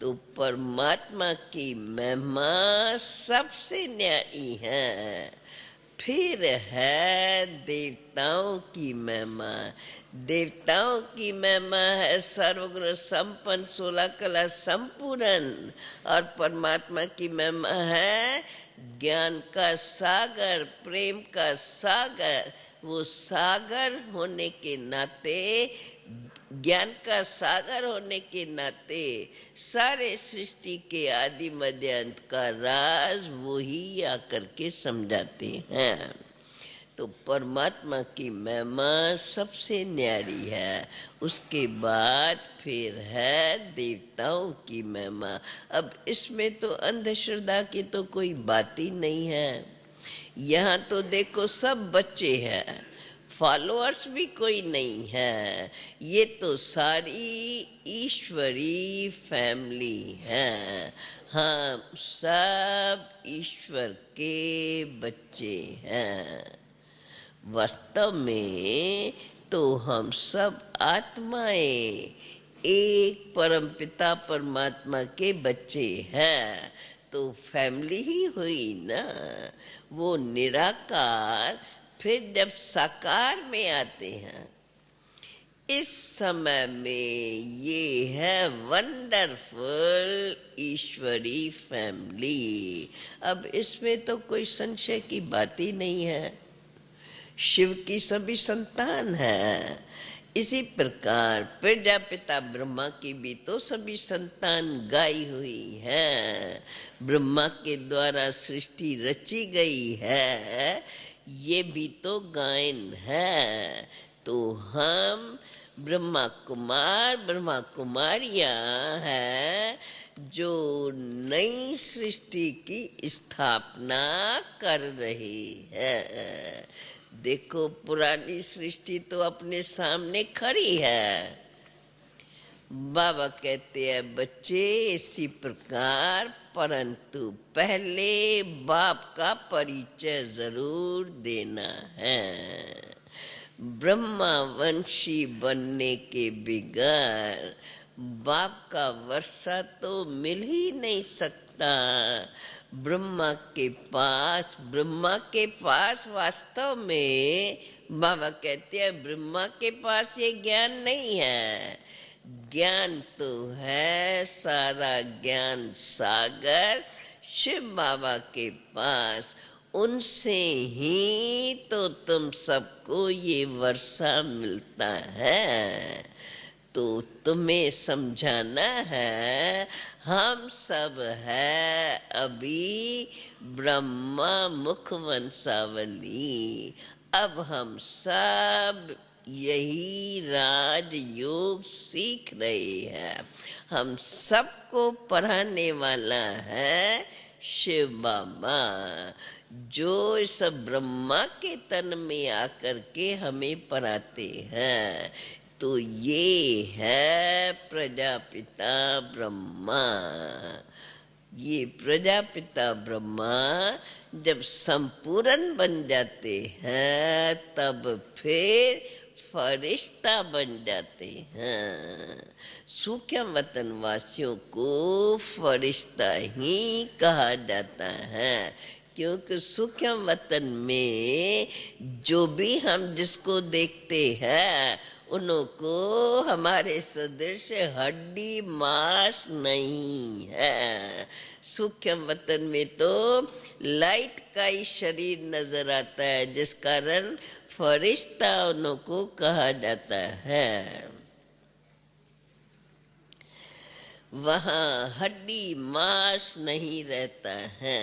तो परमात्मा की महिमा सबसे न्यायी है फिर है देवताओं की महिमा देवताओं की महिमा है सर्वगुण संपन्न सोलह कला संपूर्ण और परमात्मा की महिमा है ज्ञान का सागर प्रेम का सागर वो सागर होने के नाते ज्ञान का सागर होने के नाते सारे सृष्टि के आदि मध्य अंत का राज वो ही आकर के समझाते हैं तो परमात्मा की महिमा सबसे न्यारी है उसके बाद फिर है देवताओं की महिमा अब इसमें तो अंधश्रद्धा की तो कोई बात ही नहीं है यहाँ तो देखो सब बच्चे हैं फॉलोअर्स भी कोई नहीं है ये तो सारी ईश्वरी फैमिली है हम सब ईश्वर के बच्चे हैं वास्तव में तो हम सब आत्माएं एक परमपिता परमात्मा के बच्चे हैं तो फैमिली ही हुई ना वो निराकार फिर जब साकार में आते हैं इस समय में ये है वंडरफुल ईश्वरी फैमिली अब इसमें तो कोई संशय की बात ही नहीं है शिव की सभी संतान है इसी प्रकार प्रजापिता ब्रह्मा की भी तो सभी संतान गाई हुई है ब्रह्मा के द्वारा सृष्टि रची गई है ये भी तो गायन है तो हम ब्रह्मा कुमार ब्रह्मा कुमारिया है जो नई सृष्टि की स्थापना कर रही है देखो पुरानी सृष्टि तो अपने सामने खड़ी है बाबा कहते हैं बच्चे इसी प्रकार परंतु पहले बाप का परिचय जरूर देना है ब्रह्मावंशी बनने के बिगैर बाप का वर्षा तो मिल ही नहीं सकता ब्रह्मा के पास ब्रह्मा के पास वास्तव में बाबा कहते हैं ब्रह्मा के पास ये ज्ञान नहीं है ज्ञान तो है सारा ज्ञान सागर शिव बाबा के पास उनसे ही तो तुम सबको ये वर्षा मिलता है तो तुम्हें समझाना है हम सब है अभी ब्रह्मा मुख वंशावली अब हम सब यही राजयोग सीख रहे हैं हम सबको पढ़ाने वाला है शिव बाबा जो इस ब्रह्मा के तन में आकर के हमें पढ़ाते हैं तो ये है प्रजापिता ब्रह्मा ये प्रजापिता ब्रह्मा जब संपूर्ण बन जाते हैं तब फिर फरिश्ता बन जाते हैं सूखा वतन वासियों को फरिश्ता ही कहा जाता है क्योंकि सूखा वतन में जो भी हम जिसको देखते हैं उनको हमारे सदृश हड्डी मांस नहीं है सूक्ष्म वतन में तो लाइट का ही शरीर नजर आता है जिस कारण फरिश्ता को कहा जाता है वहाँ हड्डी मांस नहीं रहता है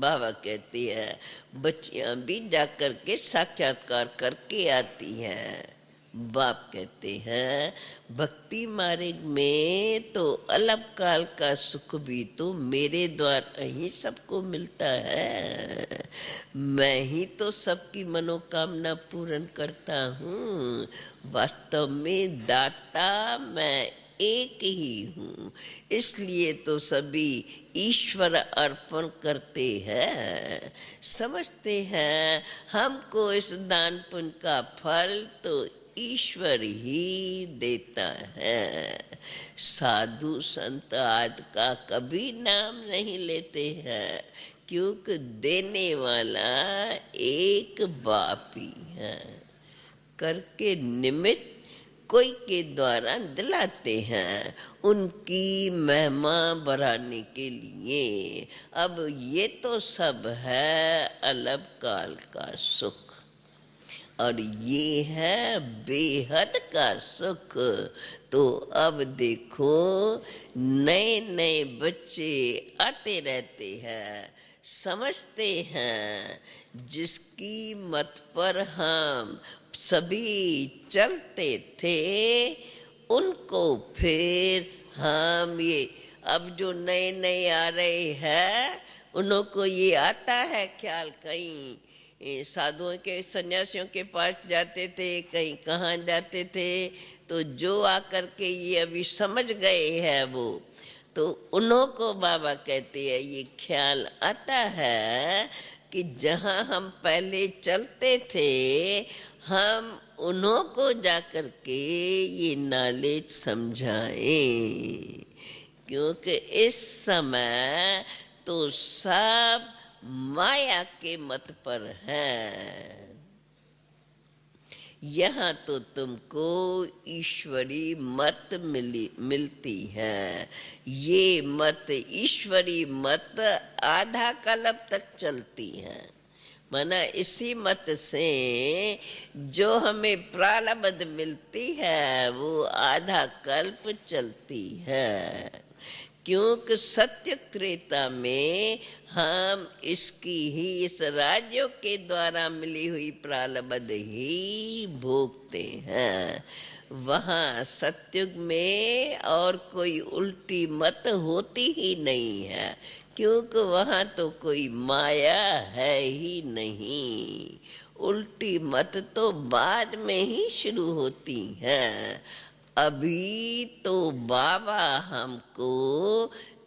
बाबा कहती है बच्चिया भी जा करके साक्षात्कार करके आती हैं बाप कहते हैं भक्ति मार्ग में तो अलग काल का सुख भी तो मेरे द्वारा ही सबको मिलता है मैं ही तो सबकी मनोकामना पूर्ण करता हूँ वास्तव में दाता मैं एक ही हूँ इसलिए तो सभी ईश्वर अर्पण करते हैं समझते हैं हमको इस दान पुण्य का फल तो ईश्वर ही देता है साधु संत आदि का कभी नाम नहीं लेते हैं क्योंकि देने वाला एक बापी है करके निमित्त कोई के द्वारा दिलाते हैं उनकी महिमा बढ़ाने के लिए अब ये तो सब है अलग काल का सुख और ये है बेहद का सुख तो अब देखो नए नए बच्चे आते रहते हैं समझते हैं जिसकी मत पर हम सभी चलते थे उनको फिर हम ये अब जो नए नए आ रहे हैं उनको ये आता है ख्याल कहीं साधुओं के सन्यासियों के पास जाते थे कहीं कहाँ जाते थे तो जो आकर के ये अभी समझ गए हैं वो तो उन्हों को बाबा कहते हैं ये ख्याल आता है कि जहाँ हम पहले चलते थे हम उन्हों को जाकर के ये नॉलेज समझाएं क्योंकि इस समय तो सब माया के मत पर है यहाँ तो तुमको ईश्वरी मत मिली मिलती है ये मत ईश्वरी मत आधा कलब तक चलती है माना इसी मत से जो हमें प्रालब्ध मिलती है वो आधा कल्प चलती है क्योंकि सत्य क्रेता में हम इसकी ही इस राज्यों के द्वारा मिली हुई प्रालब्ध ही भोगते हैं वहाँ सत्युग में और कोई उल्टी मत होती ही नहीं है क्योंकि वहाँ तो कोई माया है ही नहीं उल्टी मत तो बाद में ही शुरू होती है अभी तो बाबा हमको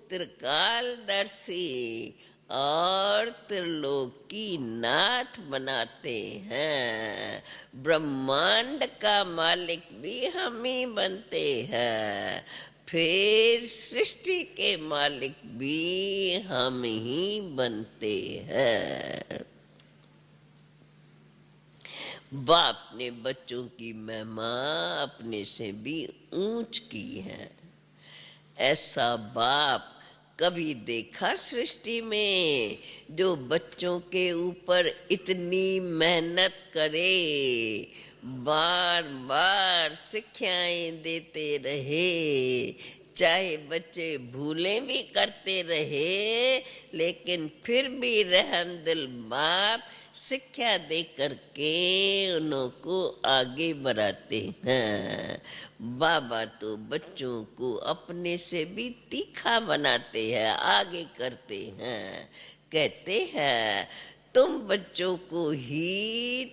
त्रिकालदर्शी और त्रिलोकी नाथ बनाते हैं ब्रह्मांड का मालिक भी हम ही बनते हैं फिर सृष्टि के मालिक भी हम ही बनते हैं बाप ने बच्चों की महिमा अपने से भी ऊंच की है ऐसा बाप कभी देखा सृष्टि में जो बच्चों के ऊपर इतनी मेहनत करे बार बार शिक्षाएं देते रहे चाहे बच्चे भूले भी करते रहे लेकिन फिर भी दिल बाप शिक्षा दे करके उनको आगे बढ़ाते हैं बाबा तो बच्चों को अपने से भी तीखा बनाते हैं आगे करते हैं कहते हैं तुम बच्चों को ही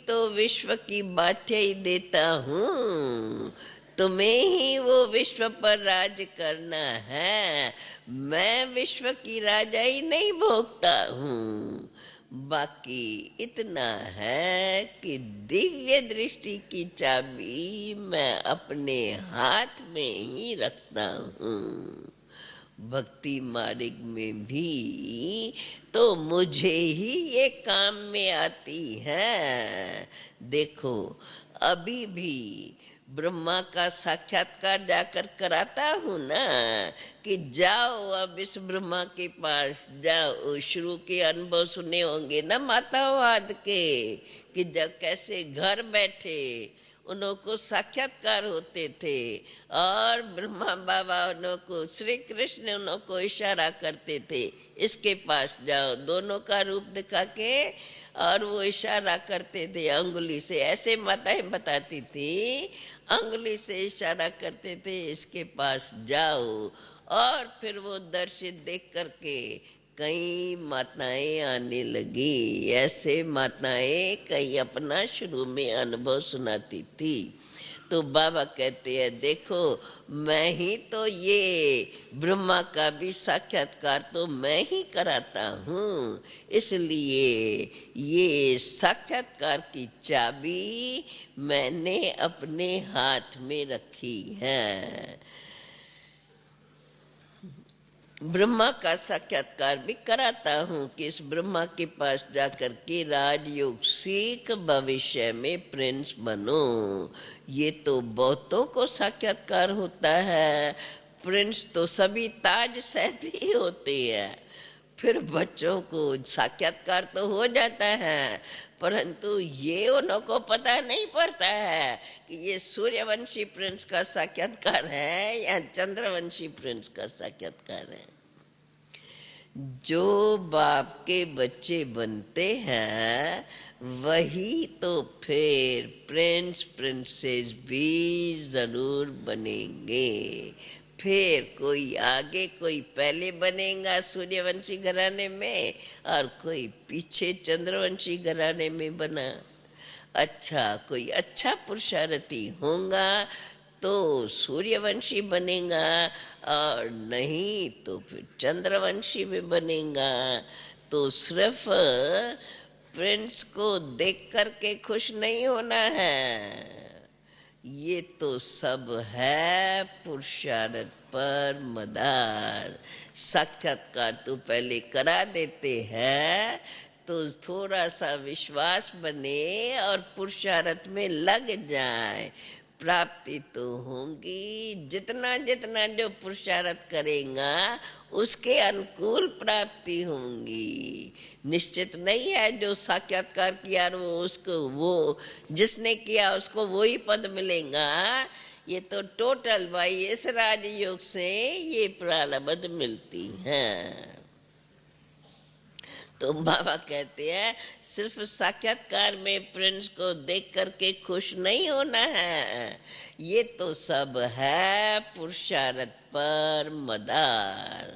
तो विश्व की बातें देता हूँ तुम्हें ही वो विश्व पर राज करना है मैं विश्व की राजाई नहीं भोगता हूँ बाकी इतना है कि दिव्य दृष्टि की चाबी मैं अपने हाथ में ही रखता हूँ भक्ति मार्ग में भी तो मुझे ही ये काम में आती है देखो अभी भी ब्रह्मा का साक्षात्कार जाकर कराता हूँ ना कि जाओ अब इस ब्रह्मा के पास जाओ शुरू के अनुभव सुने होंगे ना माताओं आद के कि जब कैसे घर बैठे उन को साक्षात्कार होते थे और ब्रह्मा बाबा उन को श्री कृष्ण उन को इशारा करते थे इसके पास जाओ दोनों का रूप दिखा के और वो इशारा करते थे अंगुली से ऐसे माताएं बताती थी अंगुली से इशारा करते थे इसके पास जाओ और फिर वो दर्शित देख करके कई माताएं आने लगी ऐसे माताएं कई अपना शुरू में अनुभव सुनाती थी तो बाबा कहते हैं देखो मैं ही तो ये ब्रह्मा का भी साक्षात्कार तो मैं ही कराता हूँ इसलिए ये साक्षात्कार की चाबी मैंने अपने हाथ में रखी है ब्रह्मा का साक्षात्कार भी कराता हूँ कि इस ब्रह्मा के पास जाकर के राजयोग सीख भविष्य में प्रिंस बनो ये तो बहुतों को साक्षात्कार होता है प्रिंस तो सभी ताज सहती होते हैं फिर बच्चों को साक्षात्कार तो हो जाता है परंतु ये उनको पता नहीं पड़ता है कि ये सूर्यवंशी प्रिंस का साक्षात्कार है या चंद्रवंशी प्रिंस का साक्षात्कार है जो बाप के बच्चे बनते हैं वही तो फिर प्रिंस प्रिंसेस भी जरूर बनेंगे फिर कोई आगे कोई पहले बनेगा सूर्यवंशी घराने में और कोई पीछे चंद्रवंशी घराने में बना अच्छा कोई अच्छा पुरुषारथी होगा तो सूर्यवंशी बनेगा और नहीं तो फिर चंद्रवंशी भी बनेगा तो सिर्फ प्रिंस को देख करके खुश नहीं होना है ये तो सब है पुरुषार्थ पर मदार साक्षात्कार तो पहले करा देते हैं तो थोड़ा सा विश्वास बने और पुरुषार्थ में लग जाए प्राप्ति तो होगी जितना जितना जो पुरुषार्थ करेगा उसके अनुकूल प्राप्ति होंगी निश्चित नहीं है जो साक्षात्कार किया वो उसको वो जिसने किया उसको वो ही पद मिलेगा ये तो टोटल भाई इस राजयोग से ये प्रारब्ध मिलती है तो बाबा कहते हैं सिर्फ साक्षात्कार में प्रिंस को देख करके खुश नहीं होना है ये तो सब है पुरुषार्थ पर मदार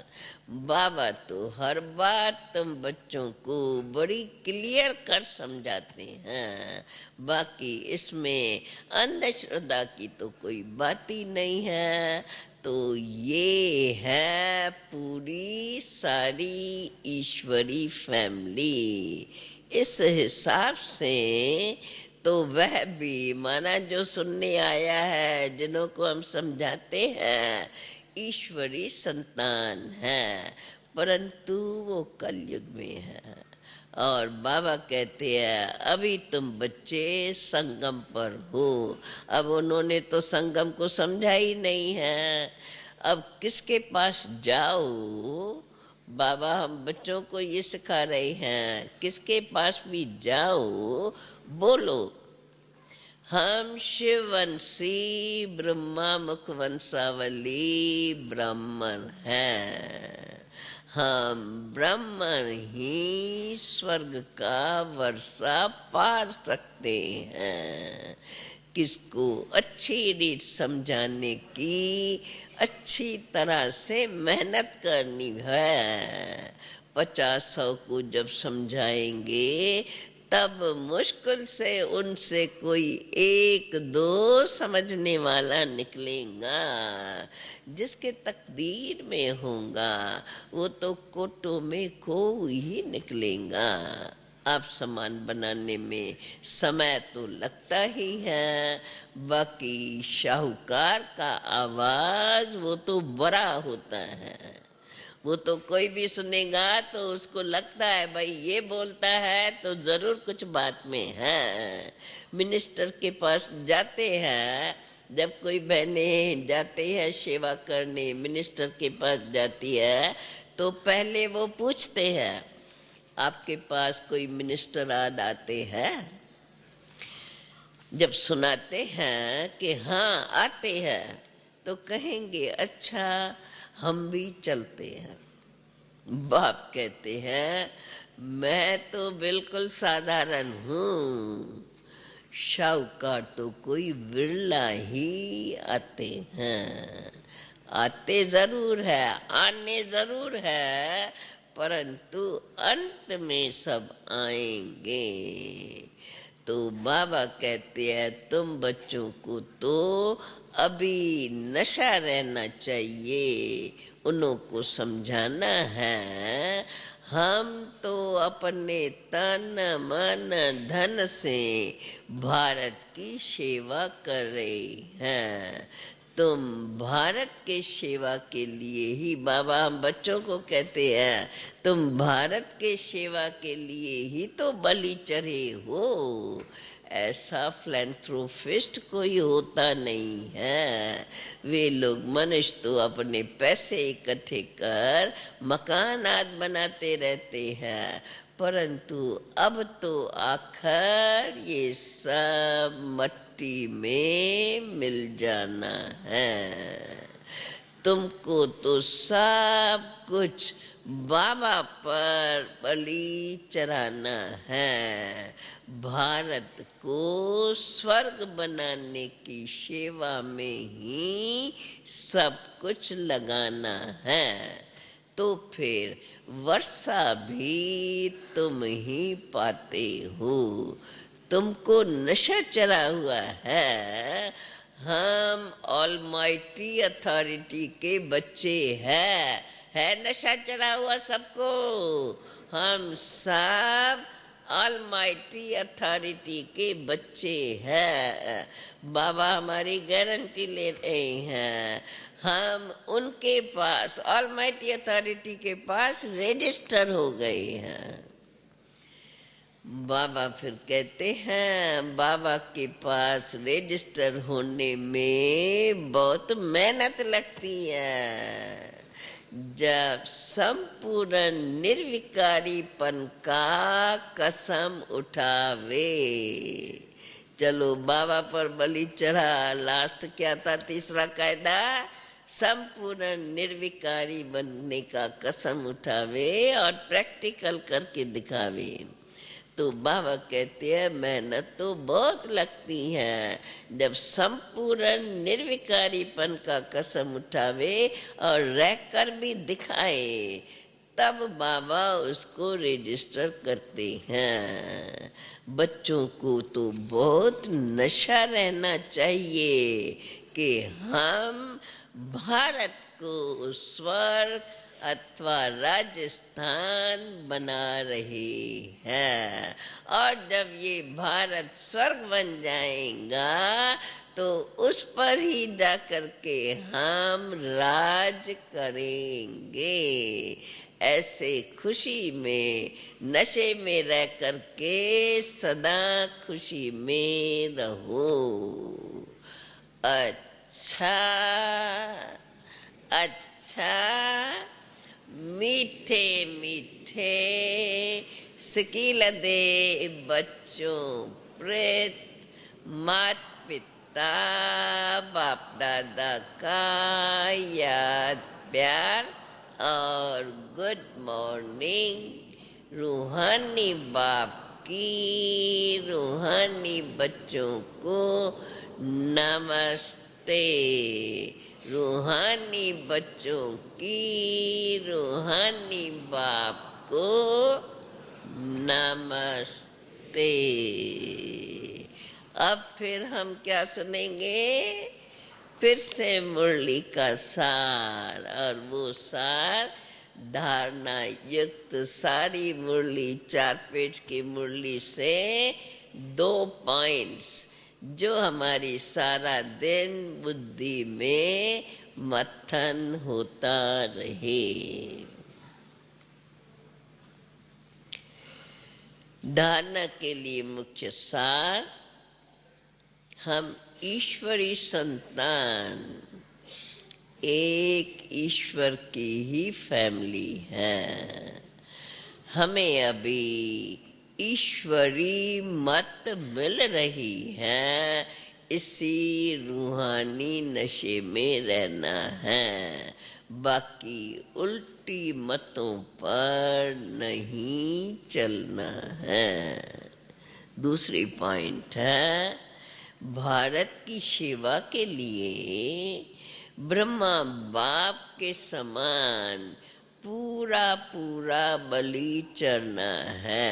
बाबा तो हर बात तुम बच्चों को बड़ी क्लियर कर समझाते हैं बाकी इसमें अंधश्रद्धा की तो कोई बात ही नहीं है तो ये है पूरी सारी ईश्वरी फैमिली इस हिसाब से तो वह भी माना जो सुनने आया है जिन्हों को हम समझाते हैं ईश्वरी संतान है परंतु वो कलयुग में है और बाबा कहते हैं अभी तुम बच्चे संगम पर हो अब उन्होंने तो संगम को समझा ही नहीं है अब किसके पास जाओ बाबा हम बच्चों को ये सिखा रहे हैं किसके पास भी जाओ बोलो हम शिववंशी ब्रह्मा मुखवंशावली ब्राह्मण हैं हम ब्राह्मण ही स्वर्ग का वर्षा पार सकते हैं किसको अच्छी रीत समझाने की अच्छी तरह से मेहनत करनी है पचास सौ को जब समझाएंगे तब मुश्किल से उनसे कोई एक दो समझने वाला निकलेगा जिसके तकदीर में होगा वो तो कोटो में को ही निकलेगा आप सामान बनाने में समय तो लगता ही है बाकी शाहूकार का आवाज वो तो बड़ा होता है वो तो कोई भी सुनेगा तो उसको लगता है भाई ये बोलता है तो जरूर कुछ बात में है मिनिस्टर के पास जाते हैं जब कोई बहने जाते हैं सेवा करने मिनिस्टर के पास जाती है तो पहले वो पूछते हैं आपके पास कोई मिनिस्टर आद आते हैं जब सुनाते हैं कि हाँ आते हैं तो कहेंगे अच्छा हम भी चलते हैं बाप कहते हैं मैं तो बिल्कुल साधारण हूँ शाहूकार तो कोई बिरला ही आते हैं आते जरूर है आने जरूर है परंतु अंत में सब आएंगे तो बाबा कहते हैं तुम बच्चों को तो अभी नशा रहना चाहिए उनको समझाना है हम तो अपने तन मन धन से भारत की सेवा कर रहे हैं तुम भारत के सेवा के लिए ही बाबा हम बच्चों को कहते हैं तुम भारत के सेवा के लिए ही तो बलि चढ़े हो ऐसा फ्लैंथ्रोफिस्ट कोई होता नहीं है वे लोग मनुष्य तो अपने पैसे इकट्ठे कर मकान आदि बनाते रहते हैं परंतु अब तो आखिर ये सब मट भक्ति में मिल जाना है तुमको तो सब कुछ बाबा पर बलि चराना है भारत को स्वर्ग बनाने की सेवा में ही सब कुछ लगाना है तो फिर वर्षा भी तुम ही पाते हो तुमको नशा चरा हुआ है हम ऑलमाइटी अथॉरिटी के बच्चे हैं है नशा चरा हुआ सबको हम सब ऑलमाइटी अथॉरिटी के बच्चे हैं बाबा हमारी गारंटी ले रहे हैं हम उनके पास ऑलमाइटी अथॉरिटी के पास रजिस्टर हो गए हैं बाबा फिर कहते हैं बाबा के पास रजिस्टर होने में बहुत मेहनत लगती है जब संपूर्ण निर्विकारीपन का कसम उठावे चलो बाबा पर बलि चढ़ा लास्ट क्या था तीसरा कायदा संपूर्ण निर्विकारी बनने का कसम उठावे और प्रैक्टिकल करके दिखावे तो बाबा कहते हैं मेहनत तो बहुत लगती है जब संपूर्ण निर्विकारीपन का कसम उठावे और रहकर भी दिखाए तब बाबा उसको रजिस्टर करते हैं बच्चों को तो बहुत नशा रहना चाहिए कि हम भारत को स्वर्ग अथवा राजस्थान बना रही है और जब ये भारत स्वर्ग बन जाएगा तो उस पर ही जा करके हम राज करेंगे ऐसे खुशी में नशे में रह करके सदा खुशी में रहो अच्छा अच्छा मीठे मीठे शकील दे बच्चों प्रेत मात पिता बाप दादा का याद प्यार और गुड मॉर्निंग रूहानी बाप की रूहानी बच्चों को नमस्ते रूहानी बच्चों की रूहानी बाप को नमस्ते अब फिर हम क्या सुनेंगे फिर से मुरली का सार और वो सार धारणा युक्त सारी मुरली चार पेज की मुरली से दो पॉइंट्स जो हमारी सारा दिन बुद्धि में मथन होता रहे धारणा के लिए मुख्य सार हम ईश्वरी संतान एक ईश्वर की ही फैमिली है हमें अभी ईश्वरी मत मिल रही है इसी रूहानी नशे में रहना है बाकी उल्टी मतों पर नहीं चलना है दूसरी पॉइंट है भारत की सेवा के लिए ब्रह्मा बाप के समान पूरा पूरा बलि चढ़ना है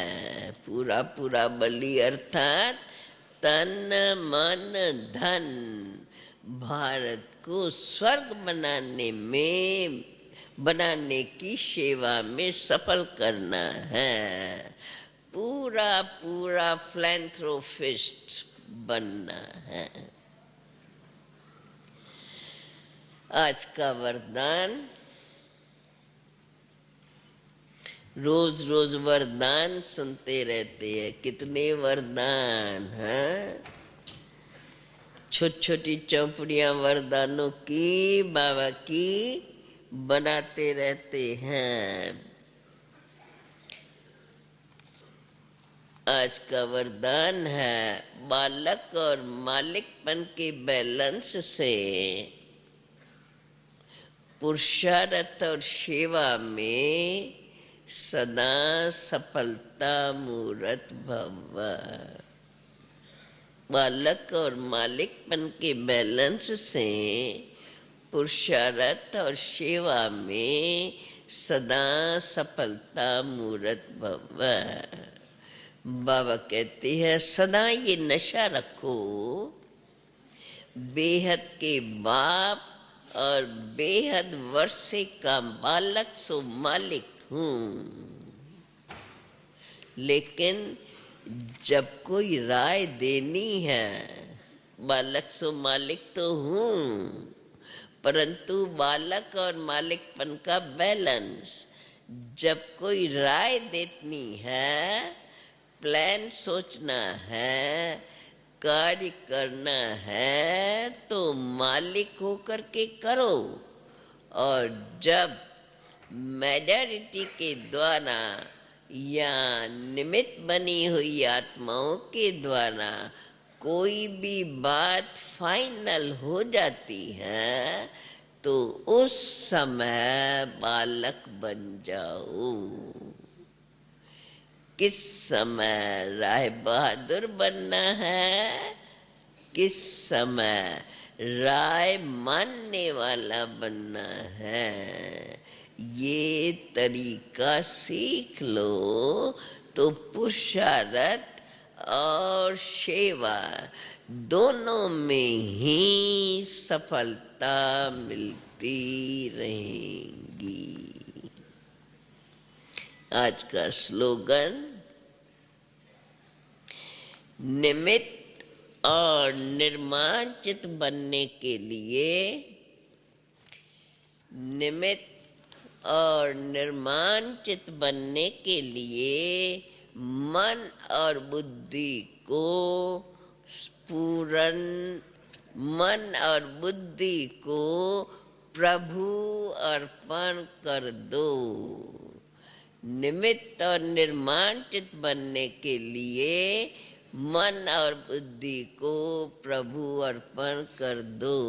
पूरा पूरा बलि अर्थात तन मन धन भारत को स्वर्ग बनाने में बनाने की सेवा में सफल करना है पूरा पूरा फ्लैंथ्रोफिस्ट बनना है आज का वरदान रोज रोज वरदान सुनते रहते हैं कितने वरदान है हाँ? छोटी छोटी चौपड़िया वरदानों की बाबा की बनाते रहते हैं आज का वरदान है बालक और मालिकपन के बैलेंस से पुरुषार्थ और सेवा में सदा सफलता मूर्त भव बालक और मालिकपन के बैलेंस से पुरुषार्थ और सेवा में सदा सफलता मूर्त भव बाबा कहते हैं सदा ये नशा रखो बेहद के बाप और बेहद वर्षे का बालक सो मालिक हूं हम्म। लेकिन जब कोई राय देनी है बालक सो मालिक तो हूं परंतु बालक और मालिकपन का बैलेंस जब कोई राय देनी है प्लान सोचना है कार्य करना है तो मालिक होकर के करो और जब मेजोरिटी के द्वारा या निमित बनी हुई आत्माओं के द्वारा कोई भी बात फाइनल हो जाती है तो उस समय बालक बन जाओ किस समय राय बहादुर बनना है किस समय राय मानने वाला बनना है ये तरीका सीख लो तो पुरुषार्थ और सेवा दोनों में ही सफलता मिलती रहेगी आज का स्लोगन निमित और निर्माचित बनने के लिए निमित और निर्माण चित बनने के लिए मन और बुद्धि को पूरन मन और बुद्धि को प्रभु अर्पण कर दो निमित्त और निर्माण चित बनने के लिए मन और बुद्धि को प्रभु अर्पण कर दो